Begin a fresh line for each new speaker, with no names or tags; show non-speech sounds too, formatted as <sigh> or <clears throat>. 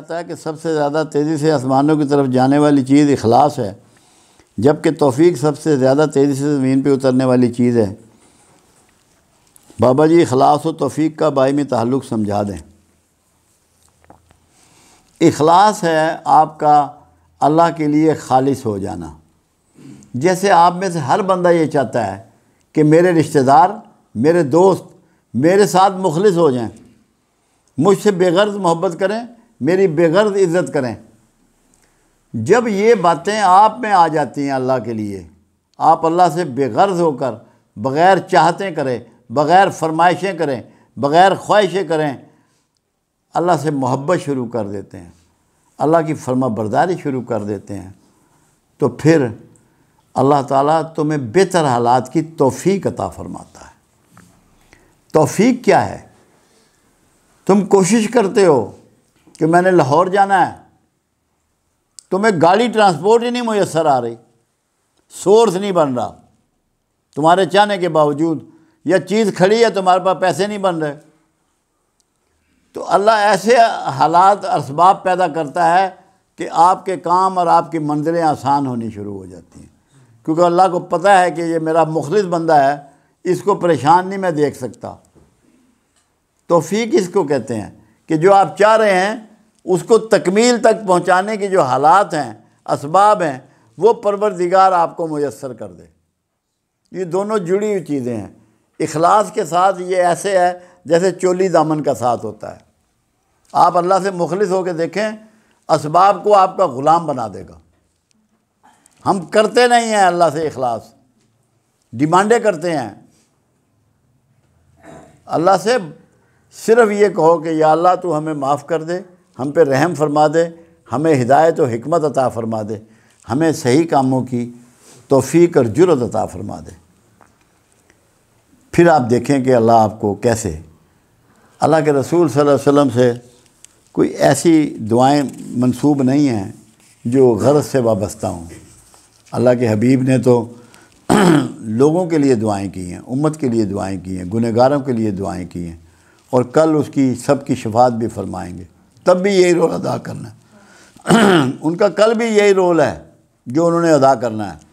जाता है कि सबसे ज़्यादा तेज़ी से आसमानों की तरफ जाने वाली चीज़ इखलास है जबकि तोफ़ी सबसे ज़्यादा तेज़ी से ज़मीन पर उतरने वाली चीज़ है बाबा जी अखलास व तोफ़ी का बाइमी तल्लुक़ समझा दें इखलास है आपका अल्लाह के लिए खालिश हो जाना जैसे आप में से हर बंदा ये चाहता है कि मेरे रिश्तेदार मेरे दोस्त मेरे साथ मुखलिस हो जाएं मुझसे बेगर्ज मोहब्बत करें मेरी बेगर्द इज़्ज़त करें जब ये बातें आप में आ जाती हैं अल्लाह के लिए आप अल्लाह से बेगर्ज होकर बग़ैर चाहते करें बग़ैर फरमाइशें करें बग़ैर ख्वाहिशें करें अल्लाह से मोहब्बत शुरू कर देते हैं अल्लाह की फर्मा बरदारी शुरू कर देते हैं तो फिर अल्लाह ताला तुम्हें बेहतर हालात की तोफ़ी अता फ़रमाता है तोफ़ी क्या है तुम कोशिश करते हो कि मैंने लाहौर जाना है तो मैं गाड़ी ट्रांसपोर्ट ही नहीं मैसर आ रही सोर्स नहीं बन रहा तुम्हारे चाहने के बावजूद या चीज़ खड़ी है तुम्हारे पास पैसे नहीं बन रहे तो अल्लाह ऐसे हालात इसबाब पैदा करता है कि आपके काम और आपकी मंजिलें आसान होनी शुरू हो जाती हैं क्योंकि अल्लाह को पता है कि ये मेरा मुखलिस बंदा है इसको परेशान नहीं मैं देख सकता तोफ़ी किसको कहते हैं कि जो आप चाह रहे हैं उसको तकमील तक पहुँचाने के जो हालात हैं इसबाब हैं वो परवरदिगार आपको मैसर कर दे ये दोनों जुड़ी हुई चीज़ें हैं इखलास के साथ ये ऐसे है जैसे चोली दामन का साथ होता है आप अल्लाह से मुखलिस होकर देखें इसबाब को आपका ग़ुलाम बना देगा हम करते नहीं हैं अल्लाह से अखलास डिमांडे करते हैं अल्लाह से सिर्फ ये कहो कि या अल्लाह तू हमें माफ़ कर दे हम पे रहम फरमा दे हमें हिदायत और हमत अता फरमा दे हमें सही कामों की तोफ़ी और जुरत अता फरमा दे फिर आप देखें कि अल्लाह आपको कैसे अल्लाह के रसूल सल्लल्लाहु अलैहि वसल्लम से कोई ऐसी दुआएं मंसूब नहीं हैं जो गर्ज से वाबस्ता हों अल्लाह के हबीब ने तो <clears throat> लोगों के लिए दुआएं की हैं उम्मत के लिए दुआएं की हैं गुनहगारों के लिए दुआएं की हैं और कल उसकी सबकी शफात भी फरमाएंगे तब भी यही रोल अदा करना है <clears throat> उनका कल भी यही रोल है जो उन्होंने अदा करना है